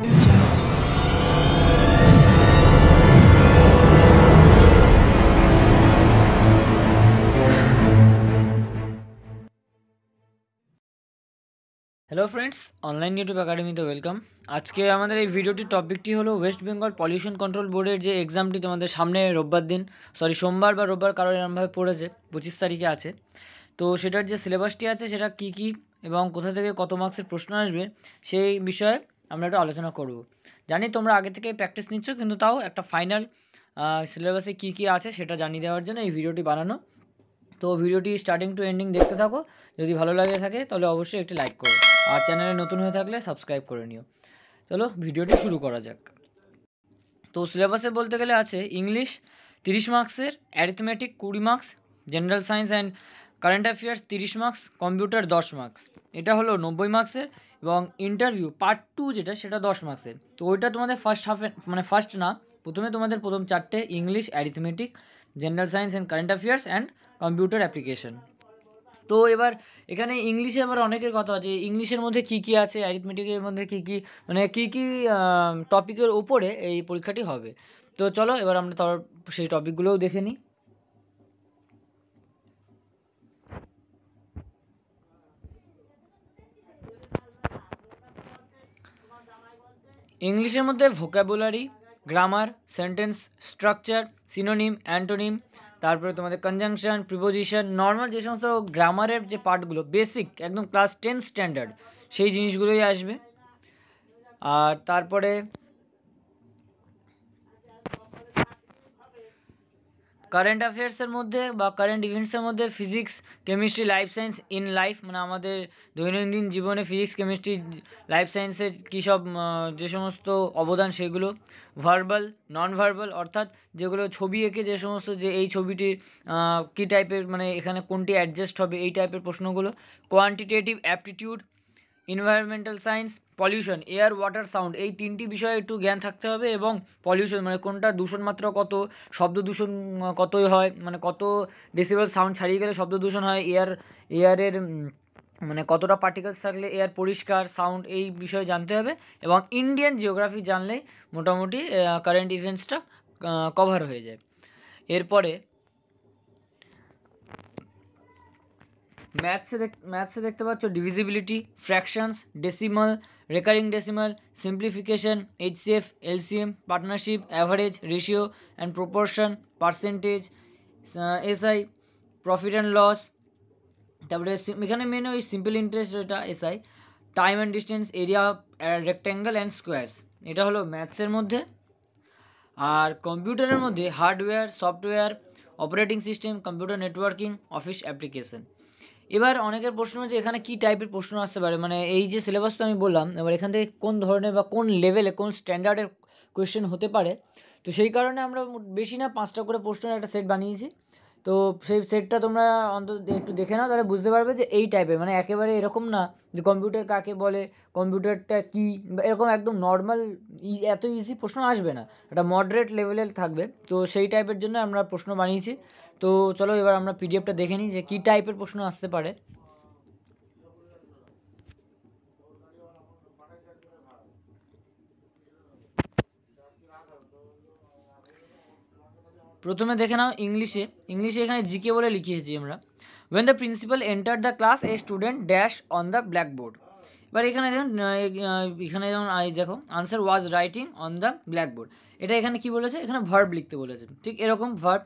Hello friends online YouTube একাডেমিতে welcome আজকে আমাদের এই ভিডিওটির টপিকটি হলো ওয়েস্ট বেঙ্গল পলিউশন কন্ট্রোল বোর্ডের যে এক্সামটি তোমাদের সামনে রোববার দিন সরি সোমবার বা রোববার কারোর এরমভাবে পড়েছে পঁচিশ তারিখে আছে তো সেটার যে সিলেবাসটি আছে সেটা কি কি এবং কোথা থেকে কত মার্কসের প্রশ্ন আসবে সেই বিষয়ে আমরা একটু আলোচনা করব জানি তোমরা আগে থেকে প্র্যাকটিস নিচ্ছ কিন্তু তাও একটা ফাইনাল সিলেবাসে কী কী আছে সেটা জানিয়ে দেওয়ার জন্য এই ভিডিওটি বানানো তো ভিডিওটি স্টার্টিং টু এন্ডিং দেখতে থাকো যদি ভালো লাগে থাকে তাহলে অবশ্যই একটি লাইক করো আর চ্যানেলে নতুন হয়ে থাকলে সাবস্ক্রাইব করে নিও চলো ভিডিওটি শুরু করা যাক তো সিলেবাসে বলতে গেলে আছে ইংলিশ তিরিশ মার্কসের অ্যারিথমেটিক কুড়ি marks general science and current affairs তিরিশ মার্কস কম্পিউটার দশ মার্কস এটা হলো নব্বই মার্কসের এবং ইন্টারভিউ পার্ট টু যেটা সেটা দশ মার্কসের তো ওইটা তোমাদের ফার্স্ট হাফে মানে ফার্স্ট না প্রথমে তোমাদের প্রথম চারটে English arithmetic general science and current affairs and computer application তো এবার এখানে ইংলিশে আবার অনেকের কথা আছে ইংলিশের মধ্যে কী কী আছে অ্যারিথমেটিকের মধ্যে কী কী মানে কী কী টপিকের ওপরে এই পরীক্ষাটি হবে তো চলো এবার আমরা তার সেই টপিকগুলোও দেখে নিই ইংলিশের মধ্যে vocabulary grammar sentence structure synonym antonym তারপরে তোমাদের কনজাংশন প্রিপোজিশন নর্মাল যে সমস্ত গ্রামারের যে পার্টগুলো বেসিক একদম ক্লাস টেন স্ট্যান্ডার্ড সেই জিনিসগুলোই আসবে আর তারপরে কারেন্ট অ্যাফেয়ার্সের মধ্যে বা কারেন্ট ইভেন্টসের মধ্যে physics chemistry life science in life মানে আমাদের দৈনন্দিন জীবনে ফিজিক্স কেমিস্ট্রি লাইফ সায়েন্সের কী সব যে সমস্ত অবদান সেগুলো ভার্বাল নন ভার্বাল অর্থাৎ যেগুলো ছবি এঁকে যে সমস্ত যে এই ছবিটির কী টাইপের মানে এখানে কোনটি অ্যাডজাস্ট হবে এই টাইপের প্রশ্নগুলো quantitative aptitude environmental science pollution air water sound এই তিনটি বিষয়ে একটু জ্ঞান থাকতে হবে এবং পলিউশন মানে কোনটা দূষণ মাত্রা কত শব্দ দূষণ কতই হয় মানে কত ডেসিবেল সাউন্ড ছাড়িয়ে গেলে শব্দ দূষণ হয় এয়ার এয়ারের মানে কতটা পার্টিকেলস থাকলে এয়ার পরিষ্কার সাউন্ড এই বিষয়ে জানতে হবে এবং ইন্ডিয়ান জিওগ্রাফি জানলে মোটামুটি কারেন্ট ইভেন্টসটা কভার হয়ে যায় এরপরে ম্যাথসে ম্যাথসে দেখতে পাচ্ছ divisibility fractions decimal recurring decimal simplification HCF LCM partnership average ratio and proportion percentage SI profit and loss তারপরে এখানে মেন ওই সিম্পল ইন্টারেস্ট এটা SI time and distance area rectangle and squares এটা হলো ম্যাথসের মধ্যে আর কম্পিউটারের মধ্যে hardware software operating system computer networking office application এবার অনেকের প্রশ্ন যে এখানে কি টাইপের প্রশ্ন আসতে পারে মানে এই যে সিলেবাস তো আমি বললাম এবার এখান থেকে কোন ধরনের বা কোন লেভেলে কোন স্ট্যান্ডার্ডের কোয়েশ্চেন হতে পারে তো সেই কারণে আমরা বেশি না পাঁচটা করে প্রশ্নের একটা সেট বানিয়েছি তো সেই সেটটা তোমরা অন্তত একটু দেখে নাও তাহলে বুঝতে পারবে যে এই টাইপের মানে একেবারে এরকম না যে কম্পিউটার কাকে বলে কম্পিউটারটা কী এরকম একদম নর্মাল এত ইজি প্রশ্ন আসবে না একটা মডারেট লেভেলের থাকবে তো সেই টাইপের জন্য আমরা প্রশ্ন বানিয়েছি তো চলো এবার আমরা পিডিএফটা দেখে নিই যে কী টাইপের প্রশ্ন আসতে পারে প্রথমে দেখে নাও ইংলিশে ইংলিশে এখানে জিকে বলে লিখিয়েছি আমরা when the principal enter the class a student dash on the blackboard এবার এখানে দেখুন এখানে যেমন দেখো answer was writing on the blackboard এটা এখানে কি বলেছে এখানে ভার্ব লিখতে বলেছে ঠিক এরকম verb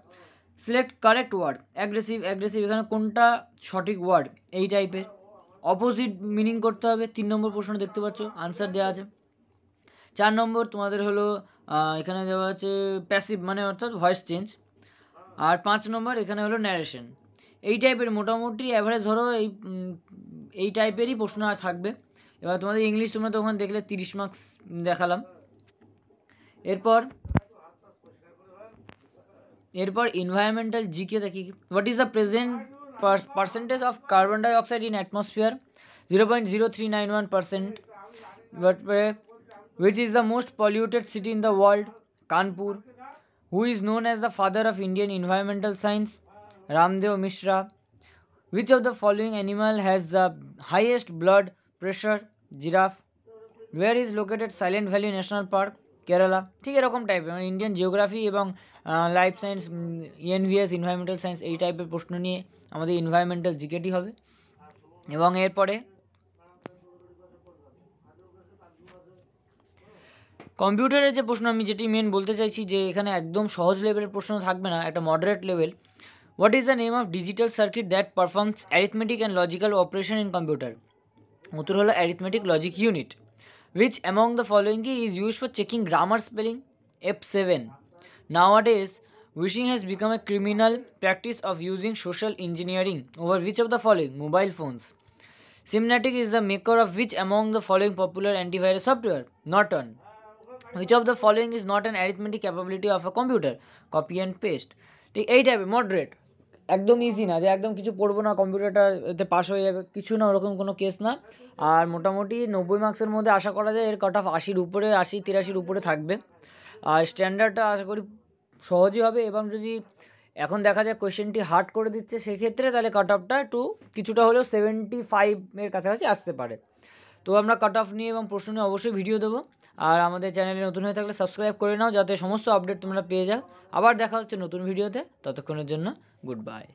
select correct word aggressive aggressive এখানে কোনটা সঠিক ওয়ার্ড এই টাইপের অপোজিট মিনিং করতে হবে তিন নম্বর প্রশ্ন দেখতে পাচ্ছ আনসার দেওয়া আছে চার নম্বর তোমাদের হলো এখানে দেওয়া আছে প্যাসিভ মানে অর্থাৎ ভয়েস চেঞ্জ আর পাঁচ নম্বর এখানে হলো ন্যারেশন এই টাইপের মোটামুটি অ্যাভারেজ ধরো এই এই টাইপেরই প্রশ্ন আর থাকবে এবার তোমাদের ইংলিশ তোমরা তো ওখানে দেখলে তিরিশ মার্কস দেখালাম এরপর এরপর এনভায়রনমেন্টাল environmental দেখি what is the present percentage of carbon dioxide in atmosphere zero which is the most polluted city in the world kanpur who is known as the father of indian environmental science ramdev mishra which of the following animal has the highest blood pressure giraffe where is located silent valley national park Kerala ঠিক এরকম টাইপের মানে Indian geography এবং life science ENVS environmental science এই টাইপের প্রশ্ন নিয়ে আমাদের এনভায়রনমেন্টাল জিকেটি হবে এবং এরপরে কম্পিউটারের যে প্রশ্ন আমি যেটি মেন বলতে চাইছি যে এখানে একদম সহজ লেভেলের প্রশ্ন থাকবে না একটা moderate level what is the name of digital circuit that performs arithmetic and logical operation in computer উত্তর হলো arithmetic logic unit Which among the following is used for checking grammar spelling? F7. Nowadays, wishing has become a criminal practice of using social engineering over which of the following? Mobile phones. Symnatic is the maker of which among the following popular antivirus software? Norton. Which of the following is not an arithmetic capability of a computer? Copy and paste. The 8 have moderate. একদম easy না যে একদম কিছু পড়বো না কম্পিউটারটা এতে pass হয়ে যাবে কিছু না ওরকম কোনো কেস না আর মোটামুটি নব্বই মার্কসের মধ্যে আশা করা যায় এর কাট অফ আশির উপরে আশি তিরাশির উপরে থাকবে আর স্ট্যান্ডার্ডটা আশা করি সহজই হবে এবং যদি এখন দেখা যায় কোয়েশ্চেনটি হার্ড করে দিচ্ছে সেক্ষেত্রে তাহলে কাট অফটা একটু কিছুটা হলেও সেভেন্টি ফাইভের কাছাকাছি আসতে পারে তো আমরা কাট অফ নিয়ে এবং প্রশ্ন নিয়ে অবশ্যই ভিডিও দেবো আর আমাদের চ্যানেলে নতুন হয়ে থাকলে সাবস্ক্রাইব করে নাও যাতে সমস্ত আপডেট তোমরা পেয়ে যাও আবার দেখা হচ্ছে নতুন ভিডিওতে ততক্ষণের জন্য গুড বাই